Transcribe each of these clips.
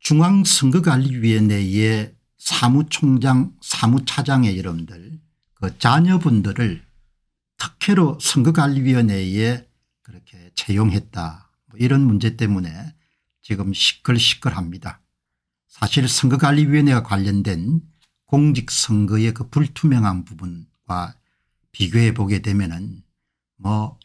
중앙선거관리위원회의 사무총장 사무차장의 여러분들그 자녀분들을 특혜로 선거관리위원회에 그렇게 채용했다 뭐 이런 문제 때문에 지금 시끌시끌합니다. 사실 선거관리위원회와 관련된 공직선거의 그 불투명한 부분과 비교해 보게 되면은 뭐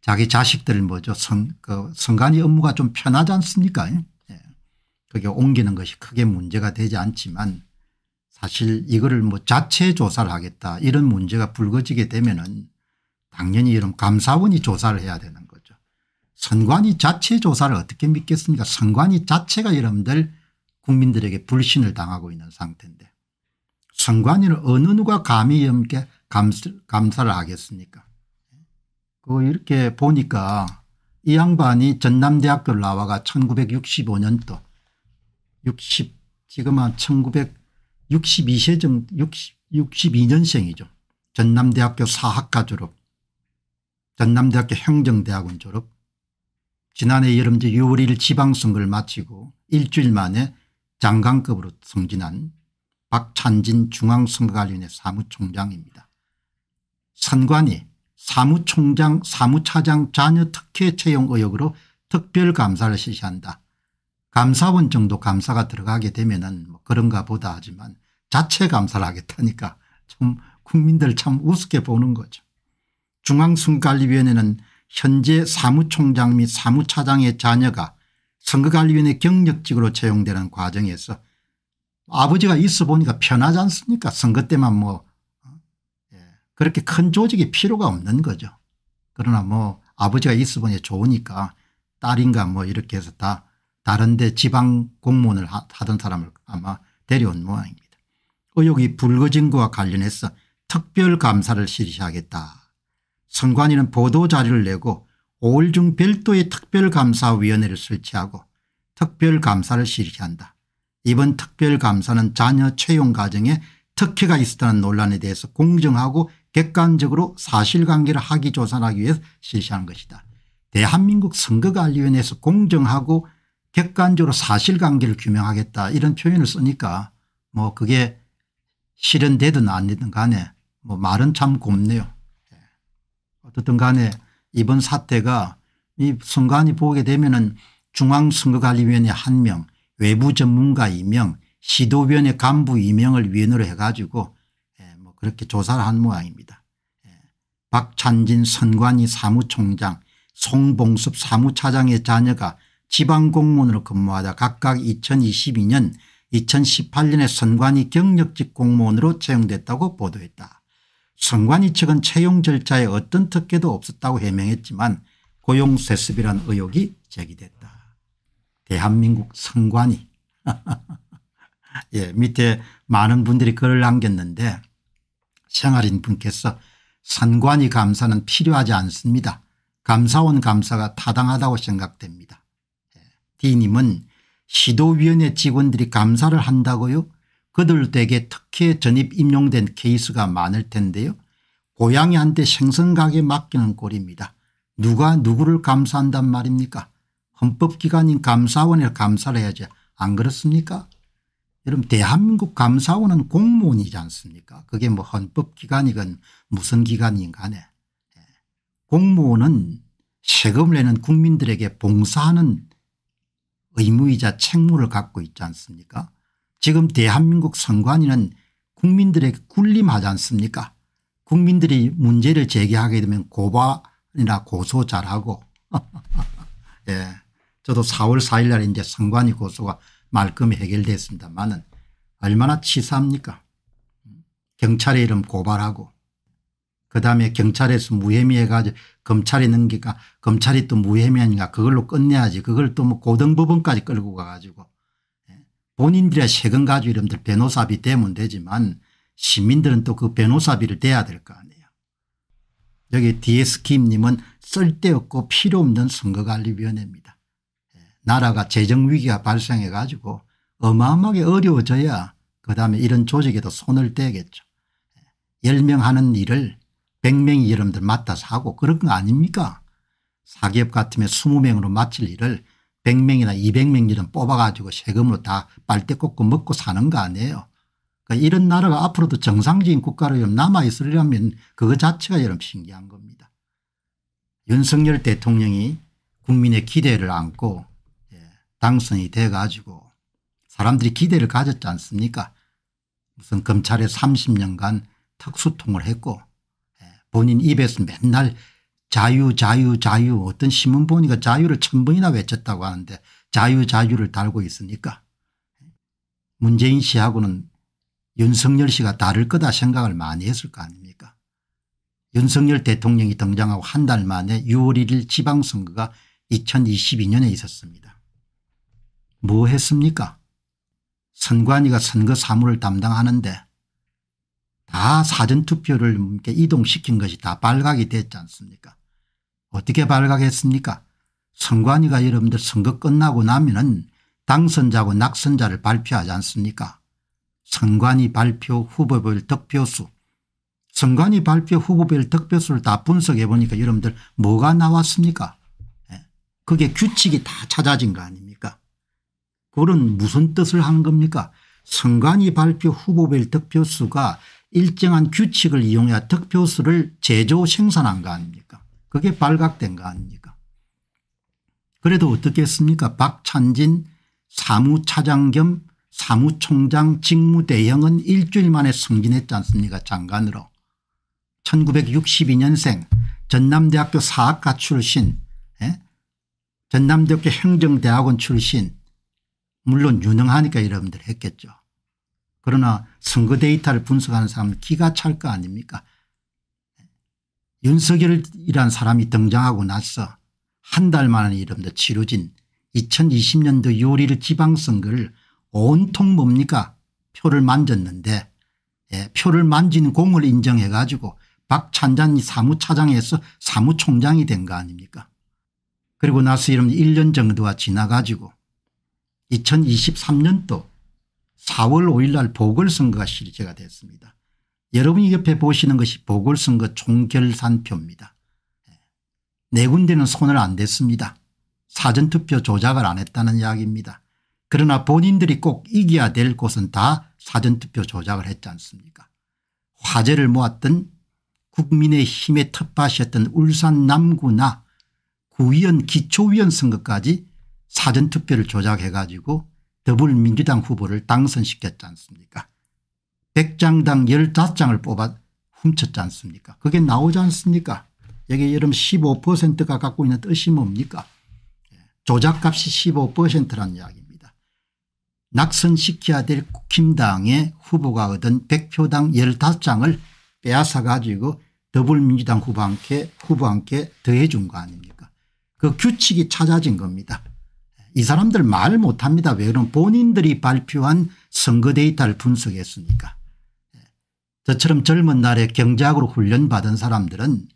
자기 자식들 뭐죠 선, 그 선관위 업무가 좀 편하지 않습니까 그게 옮기는 것이 크게 문제가 되지 않지만 사실 이거를 뭐 자체 조사를 하겠다 이런 문제가 불거지게 되면은 당연히 이런 감사원이 조사를 해야 되는 거죠. 선관위 자체 조사를 어떻게 믿겠습니까 선관위 자체가 여러분들 국민들에게 불신을 당하고 있는 상태인데 선관위를 어느 누가 감히 이렇게 감사, 를 하겠습니까 그 이렇게 보니까 이 양반이 전남대학교를 나와가 1965년도 60 지금 한 1962세 정 60, 62년생이죠. 전남대학교 사학과 졸업 전남대학교 행정대학원 졸업 지난해 여름 6월 1일 지방선거를 마치고 일주일 만에 장관급으로 승진한 박찬진 중앙선거관리위원회 사무총장입니다. 선관위 사무총장 사무차장 자녀 특혜 채용 의혹으로 특별감사를 실시한다. 감사원 정도 감사가 들어가게 되면은 뭐 그런가 보다 하지만 자체 감사를 하겠다니까 좀 국민들 참 우습게 보는 거죠. 중앙선거관리위원회는 현재 사무총장 및 사무차장의 자녀가 선거관리위원회 경력직으로 채용되는 과정에서 아버지가 있어 보니까 편하지 않습니까 선거 때만 뭐 어? 예, 그렇게 큰 조직이 필요가 없는 거죠. 그러나 뭐 아버지가 있어 보니 좋으니까 딸인가 뭐 이렇게 해서 다 다른 데 지방 공무원을 하던 사람을 아마 데려온 모양입니다. 의혹이 불거진 것과 관련해서 특별감사를 실시하겠다. 선관위는 보도자료를 내고 5월 중 별도의 특별감사위원회를 설치하고 특별감사를 실시한다. 이번 특별감사는 자녀 채용 과정에 특혜가 있었다는 논란에 대해서 공정하고 객관적으로 사실관계를 하기 조사하기 위해서 실시하는 것이다. 대한민국 선거관리위원회에서 공정하고 객관적으로 사실관계를 규명하겠다 이런 표현을 쓰니까 뭐 그게 실현되든 안 되든 간에 뭐 말은 참 곱네요. 예. 어떻든 간에 이번 사태가 이 선관위 보게 되면은 중앙선거관리위원회 한명 외부 전문가 2명 시도위원회 간부 2명을 위원으로 해가지고 예, 뭐 그렇게 조사를 한 모양입니다. 예. 박찬진 선관위 사무총장 송봉섭 사무차장의 자녀가 지방공무원으로 근무하다 각각 2022년 2018년에 선관위 경력직 공무원으로 채용됐다고 보도했다. 선관위 측은 채용 절차에 어떤 특혜도 없었다고 해명했지만 고용세습이란 의혹이 제기됐다. 대한민국 선관위 예, 밑에 많은 분들이 글을 남겼는데 생활인 분께서 선관위 감사는 필요하지 않습니다. 감사원 감사가 타당하다고 생각됩니다. D님은 시도위원회 직원들이 감사를 한다고요 그들 댁에 특혜 전입 임용된 케이스가 많을 텐데요 고양이한테 생선가게 맡기는 꼴입니다. 누가 누구를 감사한단 말입니까 헌법기관인 감사원을 감사를 해야지 안 그렇습니까 여러분 대한민국 감사원은 공무원이지 않습니까 그게 뭐 헌법기관이건 무슨 기관인 간에 예. 공무원은 세금을 내는 국민들에게 봉사하는 의무이자 책무를 갖고 있지 않습니까 지금 대한민국 선관위는 국민들에게 군림하지 않습니까 국민들이 문제를 제기하게 되면 고발이나 고소 잘하고 예. 저도 4월 4일 날 이제 선관위 고소가 말끔 해결됐습니다만은 얼마나 치사합니까 경찰의 이름 고발하고 그다음에 경찰에서 무혐의해가지고 검찰이 넘기니까 검찰이 또무혐의하니까 그걸로 끝내야지 그걸 또 뭐 고등법원까지 끌고 가가지고 예. 본인들의 세금 가지고 이름들 변호사비 대면 되지만 시민들은 또 그 변호사비를 대야 될 거 아니에요. 여기 DS킴님은 쓸데없고 필요없는 선거관리위원회입니다. 예. 나라가 재정위기가 발생해 가지고 어마어마하게 어려워져야 그 다음에 이런 조직에도 손을 대겠죠 10명 예. 하는 일을 100명이 여러분들 맡아서 하고 그런 거 아닙니까 사기업 같으면 20명으로 마칠 일을 100명이나 200명 이런 뽑아가지고 세금으로 다 빨대 꽂고 먹고 사는 거 아니에요. 그러니까 이런 나라가 앞으로도 정상적인 국가로 남아있으려면 그거 자체가 여러분 신기한 겁니다. 윤석열 대통령이 국민의 기대를 안고 예, 당선이 돼가지고 사람들이 기대를 가졌지 않습니까 무슨 검찰에 30년간 특수통을 했고 본인 입에서 맨날 자유 자유 자유 어떤 신문 보니까 자유를 천 번이나 외쳤다고 하는데 자유 자유를 달고 있으니까 문재인 씨하고는 윤석열 씨가 다를 거다 생각을 많이 했을 거 아닙니까 윤석열 대통령이 등장하고 한 달 만에 6월 1일 지방선거가 2022년에 있었습니다. 뭐 했습니까? 선관위가 선거 사무를 담당하는데 다 사전투표를 이동시킨 것이 다 발각이 됐지 않습니까 어떻게 발각했습니까 선관위가 여러분들 선거 끝나고 나면은 당선자고 낙선자를 발표하지 않습니까 선관위 발표 후보별 득표수 선관위 발표 후보별 득표수를 다 분석해 보니까 여러분들 뭐가 나왔습니까 예. 그게 규칙이 다 찾아진 거 아닙니까 그런 무슨 뜻을 한 겁니까 선관위 발표 후보별 득표수가 일정한 규칙을 이용해 특표수를 제조 생산한 거 아닙니까 그게 발각된 거 아닙니까 그래도 어떻겠습니까 박찬진 사무차장 겸 사무총장 직무대행은 일주일 만에 승진했지 않습니까 장관으로 1962년생 전남대학교 사학과 출신 예? 전남대학교 행정대학원 출신 물론 유능하니까 여러분들 했겠죠. 그러나 선거 데이터를 분석하는 사람은 기가 찰 거 아닙니까 윤석열이란 사람이 등장하고 나서 한 달 만에 이름도 치루진 2020년도 6월 1 지방선거를 온통 뭡니까 표를 만졌는데 예, 표를 만진 공을 인정해 가지고 박찬장이 사무차장에서 사무총장이 된 거 아닙니까 그리고 나서 이름 1년 정도가 지나 가지고 2023년도 4월 5일 날 보궐선거가 실제가 됐습니다. 여러분이 옆에 보시는 것이 보궐선거 총결산표입니다네 예. 군데는 손을 안 댔습니다. 사전투표 조작을 안 했다는 이야기입니다. 그러나 본인들이 꼭 이겨야 될 곳은 다 사전투표 조작을 했지 않습니까 화제를 모았던 국민의 힘의 텃밭이었던 울산 남구나 구의원 기초위원 선거까지 사전투표를 조작해 가지고 더불민주당 후보를 당선시켰지 않습니까 100장당 15장을 뽑아 훔쳤지 않습니까 그게 나오지 않습니까 여기 여러분 15%가 갖고 있는 뜻이 뭡니까 예, 조작값이 15%라는 이야기입니다. 낙선시켜야 될 국힘당의 후보가 얻은 100표당 15장을 빼앗아 가지고 더불민주당 후보한테, 후보한테 더해준 거 아닙니까 그 규칙이 찾아진 겁니다. 이 사람들 말 못합니다. 왜 그럼 본인들이 발표한 선거 데이터를 분석했으니까. 예. 저처럼 젊은 날에 경제학으로 훈련받은 사람들은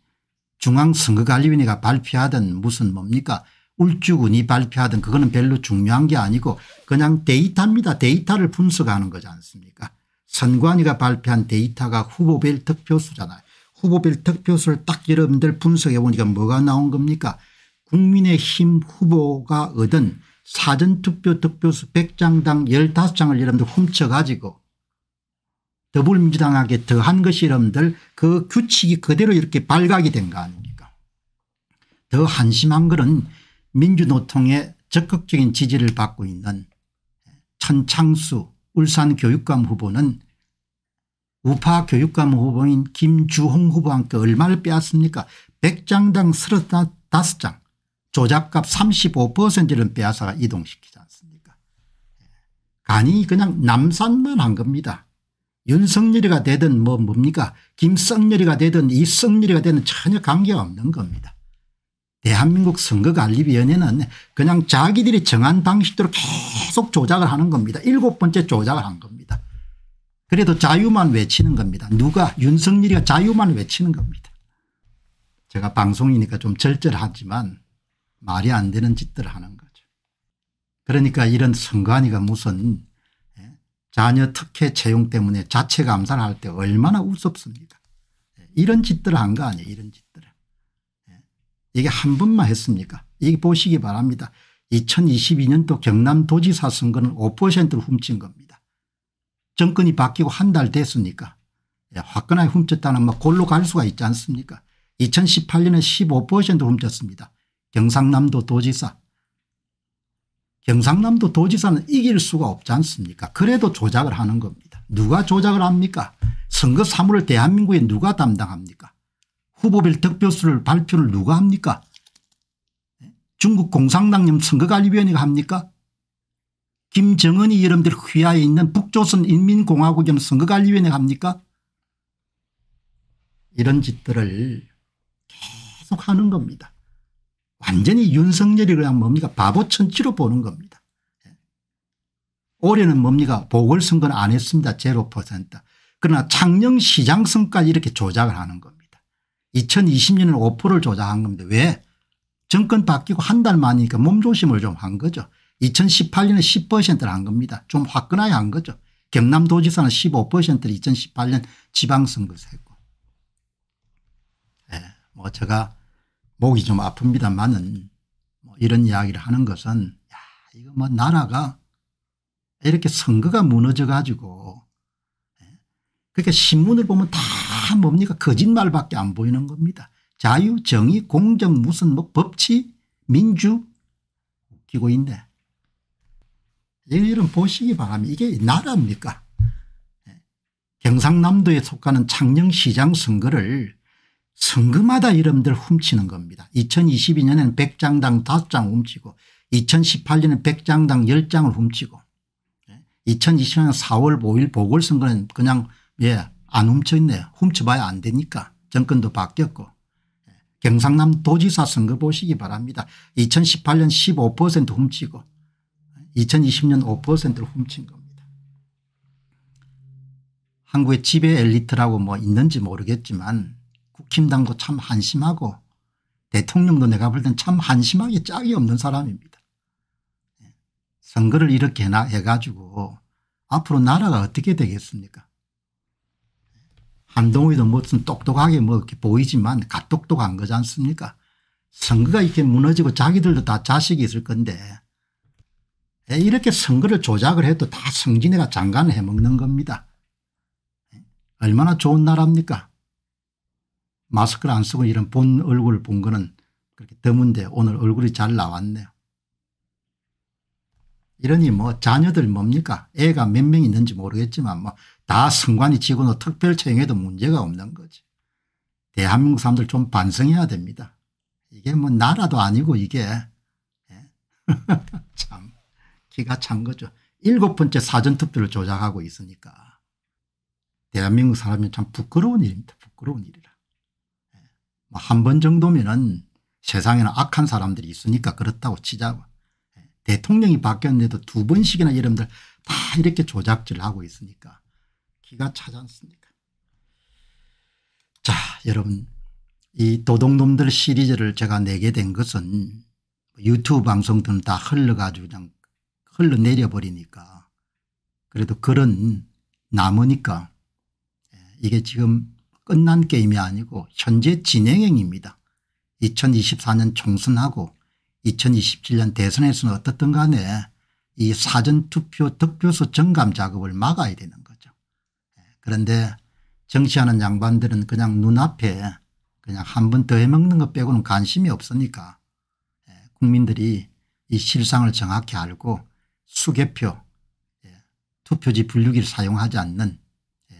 중앙선거관리위원회가 발표하던 무슨 뭡니까 울주군이 발표하던 그거는 별로 중요한 게 아니고 그냥 데이터입니다. 데이터를 분석하는 거지 않습니까 선관위가 발표한 데이터가 후보별 득표수잖아요. 후보별 득표수를 딱 여러분들 분석해 보니까 뭐가 나온 겁니까 국민의힘 후보가 얻은 사전투표 득표수 100장당 15장을 여러분들 훔쳐가지고 더불민주당에게 더한 것이 여러분들 그 규칙이 그대로 이렇게 발각이 된 거 아닙니까 더 한심한 것은 민주노총의 적극적인 지지를 받고 있는 천창수 울산교육감 후보는 우파 교육감 후보인 김주홍 후보한테 얼마를 빼앗습니까 100장당 35장 조작값 35%를 빼앗아 이동시키지 않습니까 간이 그냥 남산만 한 겁니다. 윤석열이가 되든 뭐 뭡니까 김성열이가 되든 이성열이가 되든 전혀 관계없는 겁니다. 대한민국 선거관리위원회는 그냥 자기들이 정한 방식대로 계속 조작을 하는 겁니다. 일곱 번째 조작을 한 겁니다. 그래도 자유만 외치는 겁니다. 누가 윤석열이가 자유만 외치는 겁니다. 제가 방송이니까 좀 절절하지만 말이 안 되는 짓들 을 하는 거죠. 그러니까 이런 선관위가 무슨 예, 자녀 특혜 채용 때문에 자체 감사를 할 때 얼마나 우습습니까. 예, 이런 짓들을 한 거 아니에요. 이런 짓들을. 예, 이게 한 번만 했습니까? 이게 보시기 바랍니다. 2022년도 경남도지사 선거는 5%를 훔친 겁니다. 정권이 바뀌고 한 달 됐으니까 화끈하게 훔쳤다는 막 골로 갈 수가 있지 않습니까? 2018년에 15%를 훔쳤습니다. 경상남도 도지사 경상남도 도지사는 이길 수가 없지 않습니까 그래도 조작을 하는 겁니다. 누가 조작을 합니까 선거 사무를 대한민국에 누가 담당합니까 후보별 득표수를 발표를 누가 합니까 중국 공산당념 선거관리위원회가 합니까 김정은이 여러분들 휘하에 있는 북조선 인민공화국이면 선거관리위원회가 합니까 이런 짓들을 계속 하는 겁니다. 완전히 윤석열이 그냥 뭡니까 바보 천치로 보는 겁니다. 올해는 뭡니까 보궐선거는 안 했습니다. 0% 그러나 창녕 시장성까지 이렇게 조작을 하는 겁니다. 2 0 2 0년에 5%를 조작한 겁니다. 왜? 정권 바뀌고 한 달 만이니까 몸조심을 좀 한 거죠. 2018년에 10%를 한 겁니다. 좀 화끈하게 한 거죠. 경남도지사는 15%를 2018년 지방선거에서 했고. 네, 예, 뭐 제가 목이 좀 아픕니다만은 뭐 이런 이야기를 하는 것은 야 이거 뭐 나라가 이렇게 선거가 무너져 가지고 예, 그렇게 신문을 보면 다 뭡니까 거짓말밖에 안 보이는 겁니다. 자유 정의 공정 무슨 뭐 법치 민주 웃기고 있네. 이런 보시기 바랍니다. 이게 나라입니까 예, 경상남도에 속하는 창녕시장 선거를 선거마다 이름들 훔치는 겁니다. 2022년에는 100장당 5장 훔치고 2018년에 100장당 10장을 훔치고 2020년 4월 5일 보궐선거는 그냥 예안 훔쳐있네요. 훔쳐봐야 안 되니까 정권도 바뀌었고 예, 경상남 도지사 선거 보시기 바랍니다. 2018년 15% 훔치고 2020년 예, 5%를 훔친 겁니다. 한국의 지배 엘리트라고 뭐 있는지 모르겠지만 국힘당 도참 한심하고 대통령도 내가 볼 땐 참 한심하게 짝이 없는 사람입니다. 예. 선거를 이렇게 해가지고 앞으로 나라가 어떻게 되겠습니까 예. 한동훈이도 무슨 똑똑하게 뭐 이렇게 보이지만 가똑똑한 거지 않습니까 선거가 이렇게 무너지고 자기들도 다 자식이 있을 건데 예, 이렇게 선거를 조작을 해도 다 성진이가 장관을 해먹는 겁니다. 얼마나 좋은 나라입니까 마스크를 안 쓰고 이런 본 얼굴을 본 거는 그렇게 드문데 오늘 얼굴이 잘 나왔네요. 이러니 뭐 자녀들 뭡니까 애가 몇 명 있는지 모르겠지만 뭐다 성관이 지고는 특별채용해도 문제가 없는 거지. 대한민국 사람들 좀 반성해야 됩니다. 이게 뭐 나라도 아니고 이게 예. 참 기가 찬 거죠. 일곱 번째 사전투표를 조작하고 있으니까 대한민국 사람이 참 부끄러운 일입니다. 부끄러운 일이라. 뭐 한번 정도면은 세상에는 악한 사람들이 있으니까 그렇다고 치자고. 예, 대통령이 바뀌었는데도 두 번씩이나 여러분들 다 이렇게 조작질 을 하고 있으니까 기가 차지 않습니까 자 여러분 이 도둑놈들 시리즈를 제가 내게 된 것은 뭐 유튜브 방송 등은 다 흘러가지고 그냥 흘러내려 버리니까 그래도 그런 나무니까 예, 이게 지금 끝난 게임이 아니고 현재 진행형입니다. 2024년 총선하고 2027년 대선에서는 어떻든 간에 이 사전투표 득표수 정감 작업을 막아야 되는 거죠. 예, 그런데 정치하는 양반들은 그냥 눈앞에 그냥 한 번 더 해먹는 것 빼고는 관심이 없으니까 예, 국민들이 이 실상을 정확히 알고 수개표 예, 투표지 분류기를 사용하지 않는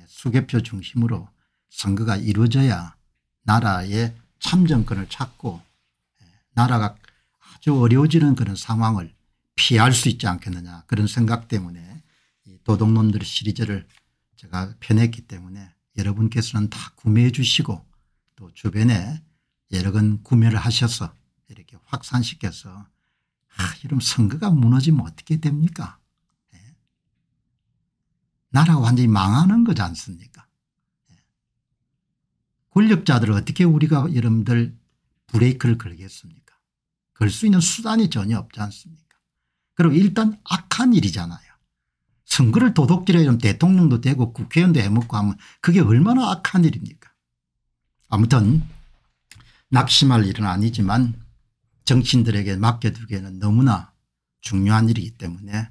수개표 중심으로 선거가 이루어져야 나라의 참정권을 찾고 예, 나라가 아주 어려워지는 그런 상황을 피할 수 있지 않겠느냐 그런 생각 때문에 도둑놈들 시리즈를 제가 편했기 때문에 여러분께서는 다 구매해 주시고 또 주변에 여러 건 구매를 하셔서 이렇게 확산시켜서 아, 이런 선거가 무너지면 어떻게 됩니까? 네. 나라가 완전히 망하는 거지 않습니까? 권력자들을 어떻게 우리가 여러분들 브레이크를 걸겠습니까 걸 수 있는 수단이 전혀 없지 않습니까 그리고 일단 악한 일이잖아요. 선거를 도둑질해 대통령도 되고 국회의원도 해먹고 하면 그게 얼마나 악한 일입니까 아무튼 낙심할 일은 아니지만 정치인들에게 맡겨두기에는 너무나 중요한 일이기 때문에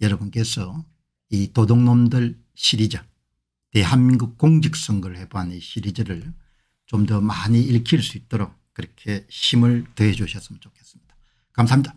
여러분께서 이 도둑놈들 시리즈 대한민국 공직선거를 해보한 시리즈를 좀더 많이 읽힐 수 있도록 그렇게 힘을 더해 주셨으면 좋겠습니다. 감사합니다.